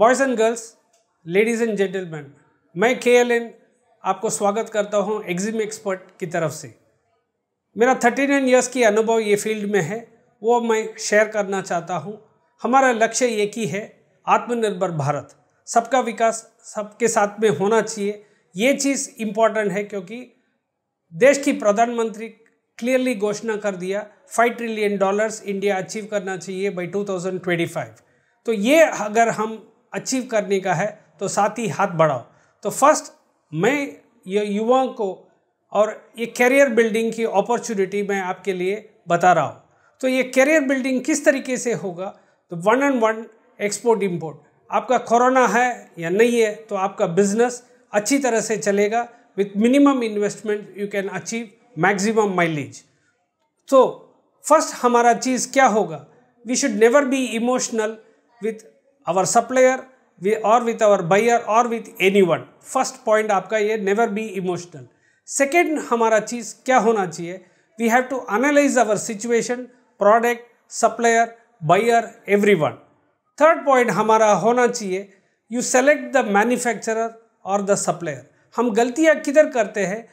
boys and girls ladies and gentleman मैं K L N आपको स्वागत करता हूँ एग्जिम एक्सपर्ट की तरफ से मेरा थर्टी नाइन ईयर्स की अनुभव ये फील्ड में है वो मैं शेयर करना चाहता हूँ हमारा लक्ष्य एक ही है आत्मनिर्भर भारत सबका विकास सबके साथ में होना चाहिए ये चीज़ इम्पॉर्टेंट है क्योंकि देश की प्रधानमंत्री क्लियरली घोषणा कर दिया five trillion dollars India achieve करना चाहिए बाई टू तो ये अगर हम अचीव करने का है तो साथ ही हाथ बढ़ाओ तो फर्स्ट मैं ये युवाओं को और ये कैरियर बिल्डिंग की अपॉर्चुनिटी मैं आपके लिए बता रहा हूँ तो ये कैरियर बिल्डिंग किस तरीके से होगा तो one and one export import आपका कोरोना है या नहीं है तो आपका बिजनेस अच्छी तरह से चलेगा with minimum investment you can achieve maximum mileage तो फर्स्ट हमारा चीज़ क्या होगा we should never be emotional with our supplier or with our buyer or with one first point आपका ये नेवर बी इमोशनल सेकेंड हमारा चीज़ क्या होना चाहिए we have to analyse our situation product supplier buyer every one third point हमारा होना चाहिए यू सेलेक्ट द मैन्युफैक्चरर और द सप्लेयर हम गलतियाँ किधर करते हैं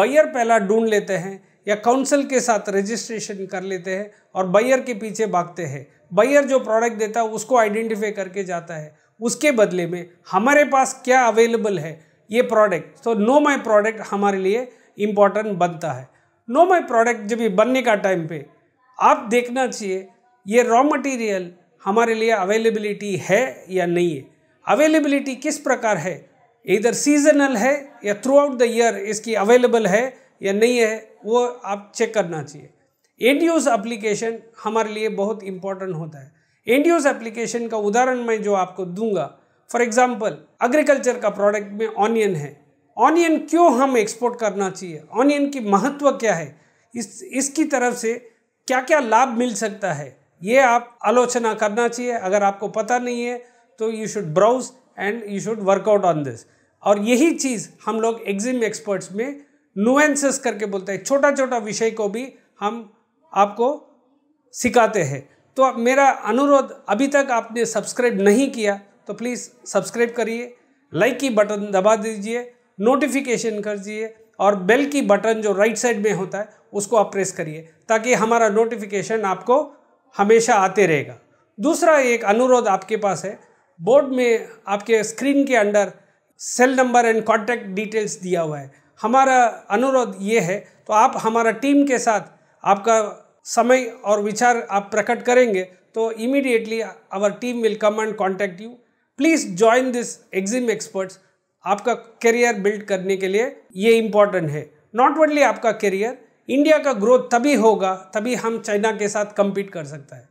बायर पहला ढूंढ लेते हैं या काउंसिल के साथ रजिस्ट्रेशन कर लेते हैं और बायर के पीछे भागते हैं बायर जो प्रोडक्ट देता है उसको आइडेंटिफाई करके जाता है उसके बदले में हमारे पास क्या अवेलेबल है ये प्रोडक्ट तो नो माई प्रोडक्ट हमारे लिए इम्पॉर्टेंट बनता है नो माई प्रोडक्ट जब ये बनने का टाइम पे आप देखना चाहिए ये रॉ मटेरियल हमारे लिए अवेलेबिलिटी है या नहीं है अवेलेबिलिटी किस प्रकार है इधर सीजनल है या थ्रू आउट द ईयर इसकी अवेलेबल है या नहीं है वो आप चेक करना चाहिए एंड यूज़ एप्लीकेशन हमारे लिए बहुत इंपॉर्टेंट होता है एंड यूज़ एप्लीकेशन का उदाहरण मैं जो आपको दूंगा फॉर एग्जाम्पल एग्रीकल्चर का प्रोडक्ट में ऑनियन है ऑनियन क्यों हम एक्सपोर्ट करना चाहिए ऑनियन की महत्व क्या है इस इसकी तरफ से क्या क्या लाभ मिल सकता है ये आप आलोचना करना चाहिए अगर आपको पता नहीं है तो you should browse and you should work out on this और यही चीज़ हम लोग एग्जिम एक्सपर्ट्स में नुएंसेस करके बोलते हैं छोटा छोटा विषय को भी हम आपको सिखाते हैं तो मेरा अनुरोध अभी तक आपने सब्सक्राइब नहीं किया तो प्लीज़ सब्सक्राइब करिए लाइक की बटन दबा दीजिए नोटिफिकेशन कर दीजिए और बेल की बटन जो राइट साइड में होता है उसको आप प्रेस करिए ताकि हमारा नोटिफिकेशन आपको हमेशा आते रहेगा दूसरा एक अनुरोध आपके पास है बोर्ड में आपके स्क्रीन के under cell number and contact details दिया हुआ है हमारा अनुरोध ये है तो आप हमारा टीम के साथ आपका समय और विचार आप प्रकट करेंगे तो immediately our team will come and contact you please join this EXIM experts आपका करियर बिल्ड करने के लिए ये इम्पॉर्टेंट है नॉट ओनली आपका करियर इंडिया का ग्रोथ तभी होगा तभी हम चाइना के साथ कम्पीट कर सकता है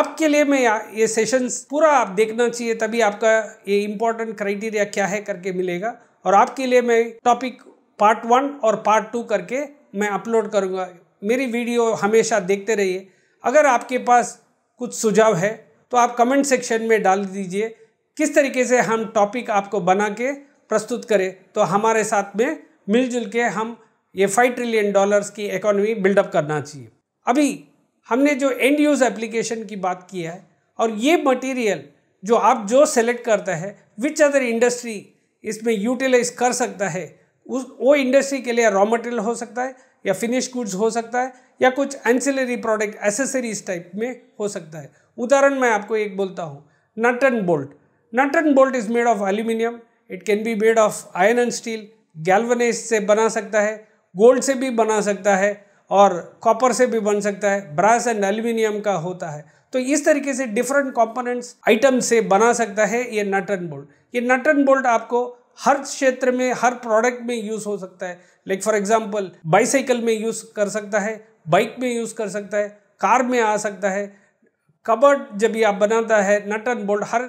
आपके लिए मैं ये सेशंस पूरा आप देखना चाहिए तभी आपका ये इम्पोर्टेंट क्राइटेरिया क्या है करके मिलेगा और आपके लिए मैं टॉपिक पार्ट वन और पार्ट टू करके मैं अपलोड करूँगा मेरी वीडियो हमेशा देखते रहिए अगर आपके पास कुछ सुझाव है तो आप कमेंट सेक्शन में डाल दीजिए किस तरीके से हम टॉपिक आपको बना के प्रस्तुत करें तो हमारे साथ में मिलजुल के हम ये फाइव ट्रिलियन डॉलर्स की इकोनॉमी बिल्डअप करना चाहिए अभी हमने जो एंड यूज़ एप्लीकेशन की बात की है और ये मटेरियल जो आप जो सेलेक्ट करता है विच अदर इंडस्ट्री इसमें यूटिलाइज कर सकता है उस वो इंडस्ट्री के लिए रॉ मटेरियल हो सकता है या फिनिश गुड्स हो सकता है या कुछ एंसिलरी प्रोडक्ट एसेसरीज टाइप में हो सकता है उदाहरण मैं आपको एक बोलता हूँ nut and bolt nut and bolt is made of aluminium it can be made of iron and steel galvanise से बना सकता है गोल्ड से भी बना सकता है और कॉपर से भी बन सकता है ब्रास एंड एल्यूमिनियम का होता है तो इस तरीके से डिफरेंट कंपोनेंट्स आइटम से बना सकता है ये नट एंड बोल्ट ये नट एंड बोल्ट आपको हर क्षेत्र में हर प्रोडक्ट में यूज़ हो सकता है लाइक फॉर एग्जाम्पल बाईसाइकिल में यूज़ कर सकता है बाइक में यूज़ कर सकता है कार में आ सकता है कबर्ड जब ये आप बनाता है नट एंड बोल्ट हर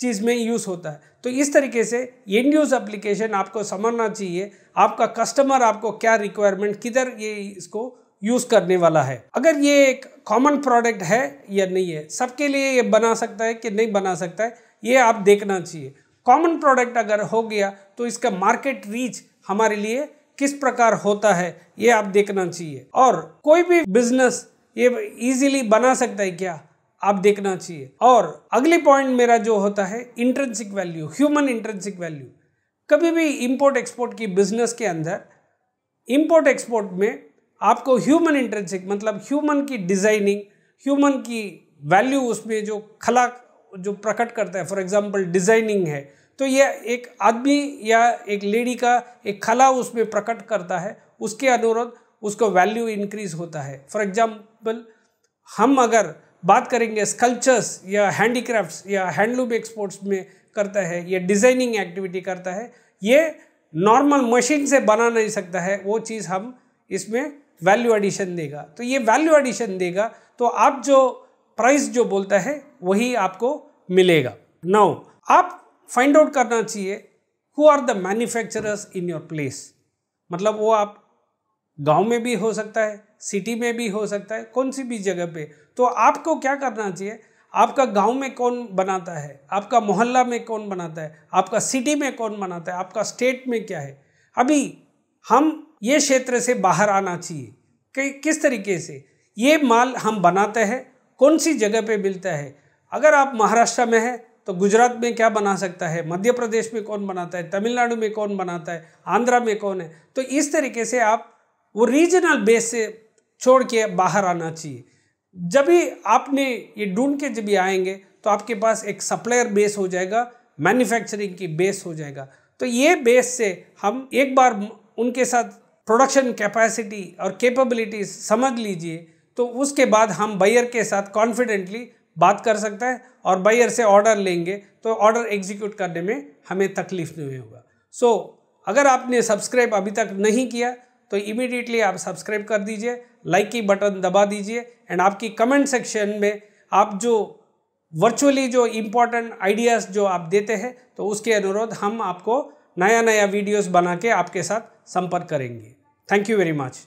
चीज़ में यूज़ होता है तो इस तरीके से एंड यूज़ एप्लीकेशन आपको समझना चाहिए आपका कस्टमर आपको क्या रिक्वायरमेंट किधर ये इसको यूज़ करने वाला है अगर ये एक कॉमन प्रोडक्ट है या नहीं है सबके लिए ये बना सकता है कि नहीं बना सकता है ये आप देखना चाहिए कॉमन प्रोडक्ट अगर हो गया तो इसका मार्केट रीच हमारे लिए किस प्रकार होता है ये आप देखना चाहिए और कोई भी बिजनेस ये इजीली बना सकता है क्या आप देखना चाहिए और अगली पॉइंट मेरा जो होता है intrinsic value human intrinsic value कभी भी इंपोर्ट एक्सपोर्ट की बिजनेस के अंदर इंपोर्ट एक्सपोर्ट में आपको ह्यूमन इंट्रेंसिक मतलब ह्यूमन की डिजाइनिंग ह्यूमन की वैल्यू उसमें जो खला जो प्रकट करता है फॉर एग्जाम्पल डिजाइनिंग है तो यह एक आदमी या एक लेडी का एक खला उसमें प्रकट करता है उसके अनुरोध उसको वैल्यू इंक्रीज होता है फॉर एग्जाम्पल हम अगर बात करेंगे स्कल्पचर्स या हैंडीक्राफ्ट्स या हैंडलूम एक्सपोर्ट्स में करता है या डिज़ाइनिंग एक्टिविटी करता है ये नॉर्मल मशीन से बना नहीं सकता है वो चीज़ हम इसमें वैल्यू एडिशन देगा तो ये वैल्यू एडिशन देगा तो आप जो प्राइस जो बोलता है वही आपको मिलेगा नाउ आप फाइंड आउट करना चाहिए who are the manufacturers in your place मतलब वो आप गांव में भी हो सकता है सिटी में भी हो सकता है कौन सी भी जगह पे तो आपको क्या करना चाहिए आपका गांव में कौन बनाता है आपका मोहल्ला में कौन बनाता है आपका सिटी में कौन बनाता है आपका स्टेट में क्या है अभी हम ये क्षेत्र से बाहर आना चाहिए कि किस तरीके से ये माल हम बनाते हैं कौन सी जगह पे मिलता है अगर आप महाराष्ट्र में हैं तो गुजरात में क्या बना सकता है मध्य प्रदेश में कौन बनाता है तमिलनाडु में कौन बनाता है आंध्रा में कौन है तो इस तरीके से आप वो रीजनल बेस से छोड़ के बाहर आना चाहिए जब भी आपने ये ढूंढ के जब आएंगे तो आपके पास एक सप्लायर बेस हो जाएगा मैन्युफैक्चरिंग की बेस हो जाएगा तो ये बेस से हम एक बार उनके साथ प्रोडक्शन कैपेसिटी और कैपेबिलिटीज समझ लीजिए तो उसके बाद हम बायर के साथ कॉन्फिडेंटली बात कर सकते हैं और बायर से ऑर्डर लेंगे तो ऑर्डर एग्जीक्यूट करने में हमें तकलीफ नहीं होगा सो so, अगर आपने सब्सक्राइब अभी तक नहीं किया तो इमीडिएटली आप सब्सक्राइब कर दीजिए लाइक की बटन दबा दीजिए एंड आपकी कमेंट सेक्शन में आप जो वर्चुअली जो इम्पोर्टेंट आइडियाज़ जो आप देते हैं तो उसके अनुरोध हम आपको नया नया वीडियोस बना के आपके साथ संपर्क करेंगे थैंक यू वेरी मच